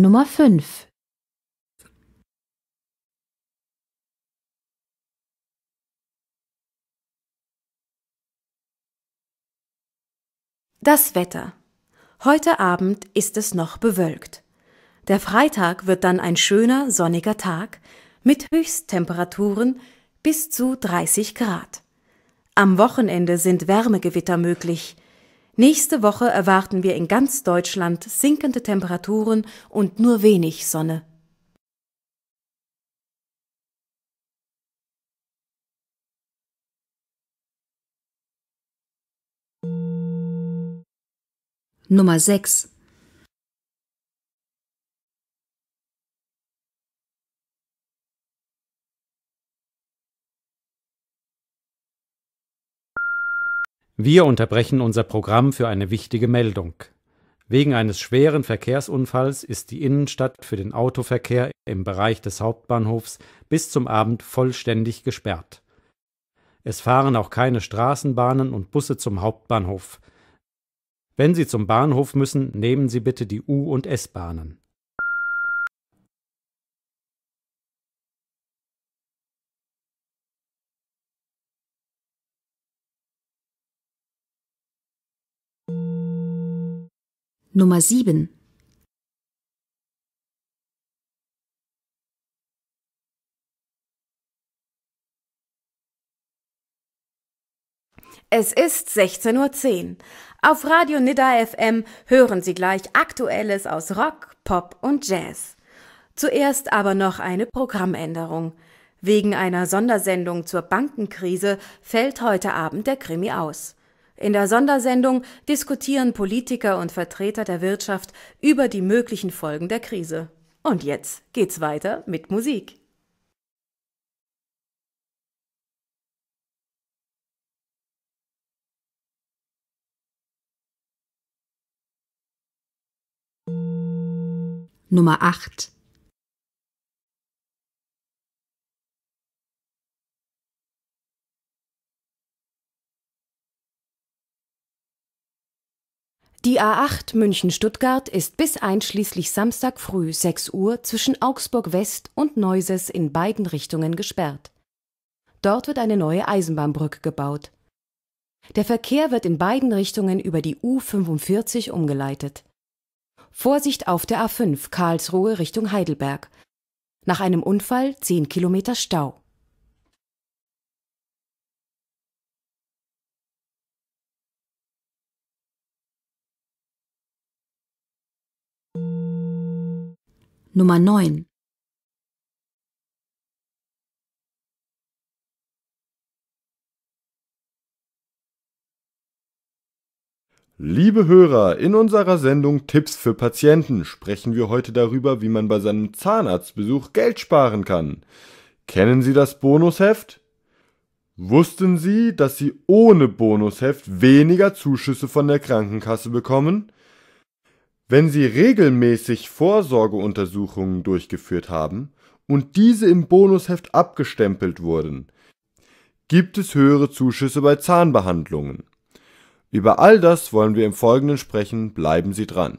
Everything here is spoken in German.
Nummer 5 Das Wetter. Heute Abend ist es noch bewölkt. Der Freitag wird dann ein schöner, sonniger Tag mit Höchsttemperaturen bis zu 30 Grad. Am Wochenende sind Wärmegewitter möglich. Nächste Woche erwarten wir in ganz Deutschland sinkende Temperaturen und nur wenig Sonne. Nummer 6 Wir unterbrechen unser Programm für eine wichtige Meldung. Wegen eines schweren Verkehrsunfalls ist die Innenstadt für den Autoverkehr im Bereich des Hauptbahnhofs bis zum Abend vollständig gesperrt. Es fahren auch keine Straßenbahnen und Busse zum Hauptbahnhof. Wenn Sie zum Bahnhof müssen, nehmen Sie bitte die U- und S-Bahnen Nummer 7 Es ist 16.10 Uhr. Auf Radio Nidda FM hören Sie gleich Aktuelles aus Rock, Pop und Jazz. Zuerst aber noch eine Programmänderung. Wegen einer Sondersendung zur Bankenkrise fällt heute Abend der Krimi aus. In der Sondersendung diskutieren Politiker und Vertreter der Wirtschaft über die möglichen Folgen der Krise. Und jetzt geht's weiter mit Musik. Nummer 8 Die A8 München-Stuttgart ist bis einschließlich Samstag früh 6 Uhr zwischen Augsburg West und Neuses in beiden Richtungen gesperrt. Dort wird eine neue Eisenbahnbrücke gebaut. Der Verkehr wird in beiden Richtungen über die U45 umgeleitet. Vorsicht auf der A5 Karlsruhe Richtung Heidelberg. Nach einem Unfall 10 Kilometer Stau. Nummer 9 Liebe Hörer, in unserer Sendung Tipps für Patienten sprechen wir heute darüber, wie man bei seinem Zahnarztbesuch Geld sparen kann. Kennen Sie das Bonusheft? Wussten Sie, dass Sie ohne Bonusheft weniger Zuschüsse von der Krankenkasse bekommen? Wenn Sie regelmäßig Vorsorgeuntersuchungen durchgeführt haben und diese im Bonusheft abgestempelt wurden, gibt es höhere Zuschüsse bei Zahnbehandlungen. Über all das wollen wir im Folgenden sprechen, bleiben Sie dran.